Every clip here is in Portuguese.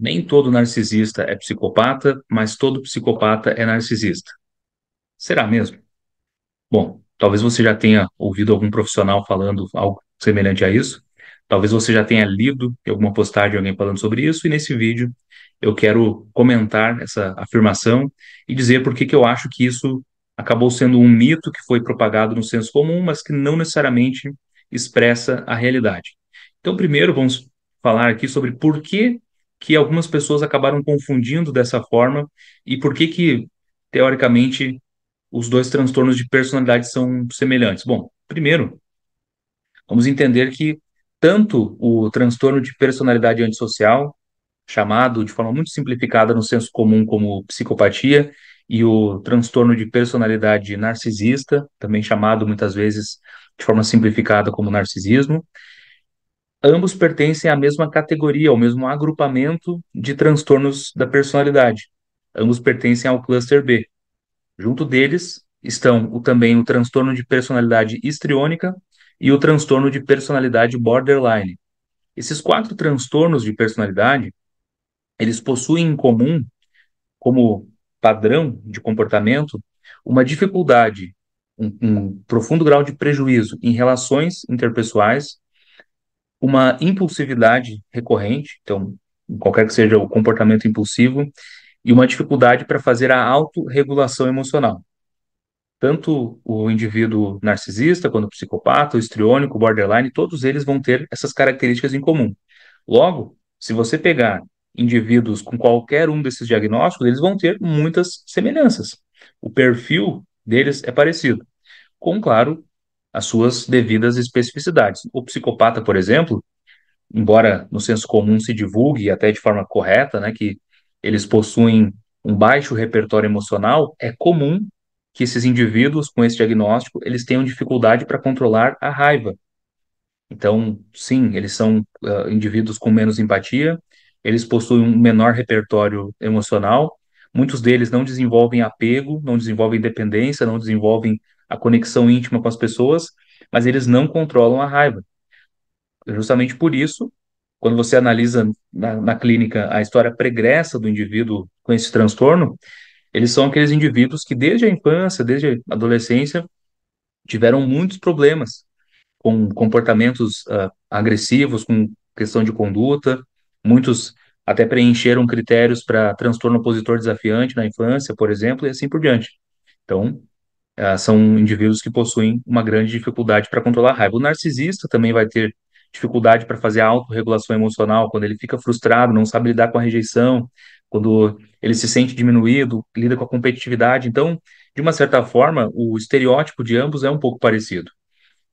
Nem todo narcisista é psicopata, mas todo psicopata é narcisista. Será mesmo? Bom, talvez você já tenha ouvido algum profissional falando algo semelhante a isso. Talvez você já tenha lido alguma postagem de alguém falando sobre isso. E nesse vídeo eu quero comentar essa afirmação e dizer por que, que eu acho que isso acabou sendo um mito que foi propagado no senso comum, mas que não necessariamente expressa a realidade. Então, primeiro vamos falar aqui sobre por que que algumas pessoas acabaram confundindo dessa forma e por que que teoricamente os dois transtornos de personalidade são semelhantes? Bom, primeiro, vamos entender que tanto o transtorno de personalidade antissocial, chamado de forma muito simplificada no senso comum como psicopatia, e o transtorno de personalidade narcisista, também chamado muitas vezes de forma simplificada como narcisismo, ambos pertencem à mesma categoria, ao mesmo agrupamento de transtornos da personalidade. Ambos pertencem ao cluster B. Junto deles estão o, também o transtorno de personalidade histriônica e o transtorno de personalidade borderline. Esses quatro transtornos de personalidade, eles possuem em comum, como padrão de comportamento, uma dificuldade, um, um profundo grau de prejuízo em relações interpessoais, uma impulsividade recorrente, então, qualquer que seja o comportamento impulsivo, e uma dificuldade para fazer a autorregulação emocional. Tanto o indivíduo narcisista, quanto o psicopata, o histriônico, o borderline, todos eles vão ter essas características em comum. Logo, se você pegar indivíduos com qualquer um desses diagnósticos, eles vão ter muitas semelhanças. O perfil deles é parecido, com, claro, as suas devidas especificidades. O psicopata, por exemplo, embora no senso comum se divulgue até de forma correta, né, que eles possuem um baixo repertório emocional, é comum que esses indivíduos com esse diagnóstico eles tenham dificuldade para controlar a raiva. Então, sim, eles são uh, indivíduos com menos empatia, eles possuem um menor repertório emocional, muitos deles não desenvolvem apego, não desenvolvem dependência, não desenvolvem a conexão íntima com as pessoas, mas eles não controlam a raiva. Justamente por isso, quando você analisa na, na clínica a história pregressa do indivíduo com esse transtorno, eles são aqueles indivíduos que desde a infância, desde a adolescência, tiveram muitos problemas com comportamentos uh, agressivos, com questão de conduta, muitos até preencheram critérios para transtorno opositor desafiante na infância, por exemplo, e assim por diante. Então, ah, são indivíduos que possuem uma grande dificuldade para controlar a raiva. O narcisista também vai ter dificuldade para fazer a autorregulação emocional, quando ele fica frustrado, não sabe lidar com a rejeição, quando ele se sente diminuído, lida com a competitividade. Então, de uma certa forma, o estereótipo de ambos é um pouco parecido.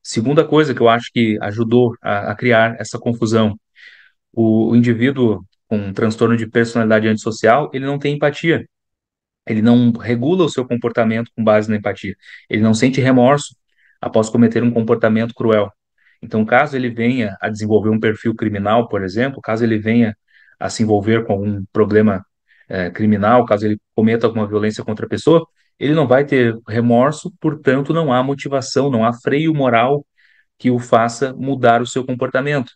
Segunda coisa que eu acho que ajudou a, a criar essa confusão, o, o indivíduo com um transtorno de personalidade antissocial, ele não tem empatia. Ele não regula o seu comportamento com base na empatia. Ele não sente remorso após cometer um comportamento cruel. Então, caso ele venha a desenvolver um perfil criminal, por exemplo, caso ele venha a se envolver com algum problema é, criminal, caso ele cometa alguma violência contra a pessoa, ele não vai ter remorso, portanto, não há motivação, não há freio moral que o faça mudar o seu comportamento.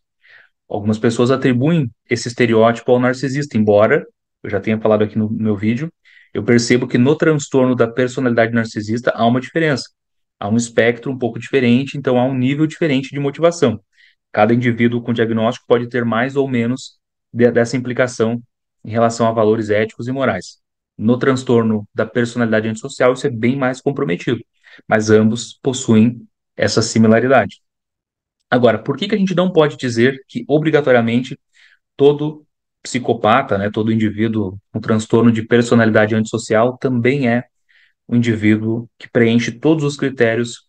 Algumas pessoas atribuem esse estereótipo ao narcisista, embora eu já tenha falado aqui no meu vídeo eu percebo que no transtorno da personalidade narcisista há uma diferença. Há um espectro um pouco diferente, então há um nível diferente de motivação. Cada indivíduo com diagnóstico pode ter mais ou menos de, dessa implicação em relação a valores éticos e morais. No transtorno da personalidade antissocial, isso é bem mais comprometido, mas ambos possuem essa similaridade. Agora, por que, que a gente não pode dizer que obrigatoriamente todo psicopata, né, todo indivíduo com transtorno de personalidade antissocial também é um indivíduo que preenche todos os critérios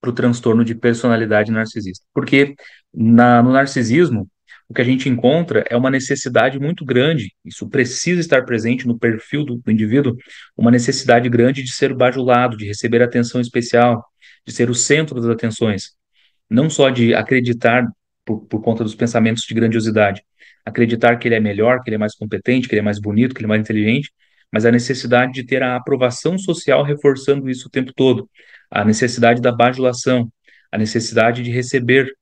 para o transtorno de personalidade narcisista. Porque na, no narcisismo, o que a gente encontra é uma necessidade muito grande, isso precisa estar presente no perfil do, do indivíduo, uma necessidade grande de ser bajulado, de receber atenção especial, de ser o centro das atenções, não só de acreditar por, por conta dos pensamentos de grandiosidade, acreditar que ele é melhor, que ele é mais competente, que ele é mais bonito, que ele é mais inteligente, mas a necessidade de ter a aprovação social reforçando isso o tempo todo, a necessidade da bajulação, a necessidade de receber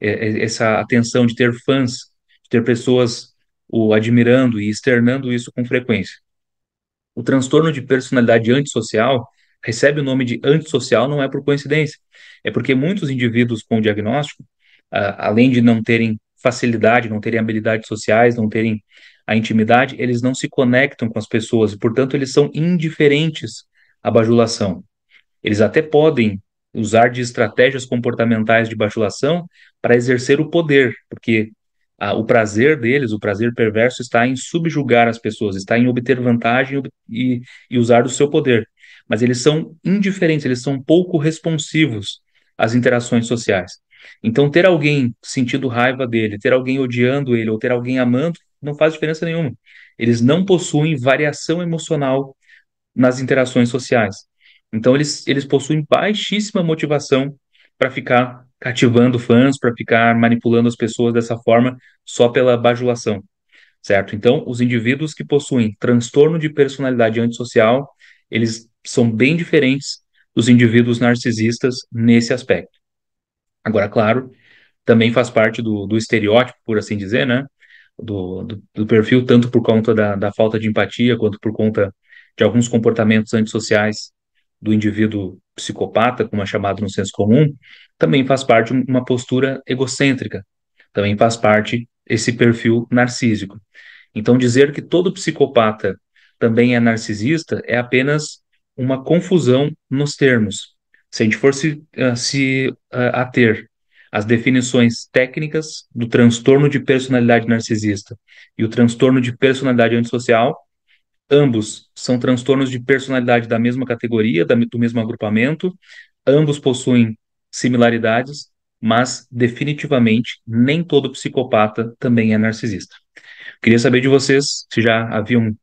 é, é, essa atenção, de ter fãs, de ter pessoas o admirando e externando isso com frequência. O transtorno de personalidade antissocial recebe o nome de antissocial não é por coincidência, é porque muitos indivíduos com o diagnóstico, além de não terem facilidade, não terem habilidades sociais, não terem a intimidade, eles não se conectam com as pessoas, e, portanto, eles são indiferentes à bajulação. Eles até podem usar de estratégias comportamentais de bajulação para exercer o poder, porque o prazer deles, o prazer perverso, está em subjugar as pessoas, está em obter vantagem e, e usar o seu poder. Mas eles são indiferentes, eles são pouco responsivos às interações sociais. Então, ter alguém sentindo raiva dele, ter alguém odiando ele, ou ter alguém amando, não faz diferença nenhuma. Eles não possuem variação emocional nas interações sociais. Então, eles, eles possuem baixíssima motivação para ficar cativando fãs, para ficar manipulando as pessoas dessa forma só pela bajulação, certo? Então, os indivíduos que possuem transtorno de personalidade antissocial, eles são bem diferentes dos indivíduos narcisistas nesse aspecto. Agora, claro, também faz parte do, do estereótipo, por assim dizer, né? Do, do, do, perfil, tanto por conta da, da falta de empatia, quanto por conta de alguns comportamentos antissociais do indivíduo psicopata, como é chamado no senso comum, também faz parte uma postura egocêntrica, também faz parte esse perfil narcísico. Então, dizer que todo psicopata também é narcisista é apenas uma confusão nos termos. Se a gente for se, uh, se uh, ater às definições técnicas do transtorno de personalidade narcisista e o transtorno de personalidade antissocial, ambos são transtornos de personalidade da mesma categoria, da, do mesmo agrupamento, ambos possuem similaridades, mas definitivamente nem todo psicopata também é narcisista. Queria saber de vocês se já haviam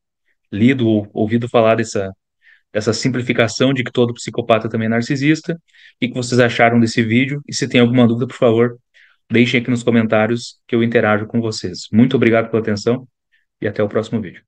lido ou ouvido falar dessa dessa simplificação de que todo psicopata também é narcisista. O que vocês acharam desse vídeo? E se tem alguma dúvida, por favor, deixem aqui nos comentários que eu interajo com vocês. Muito obrigado pela atenção e até o próximo vídeo.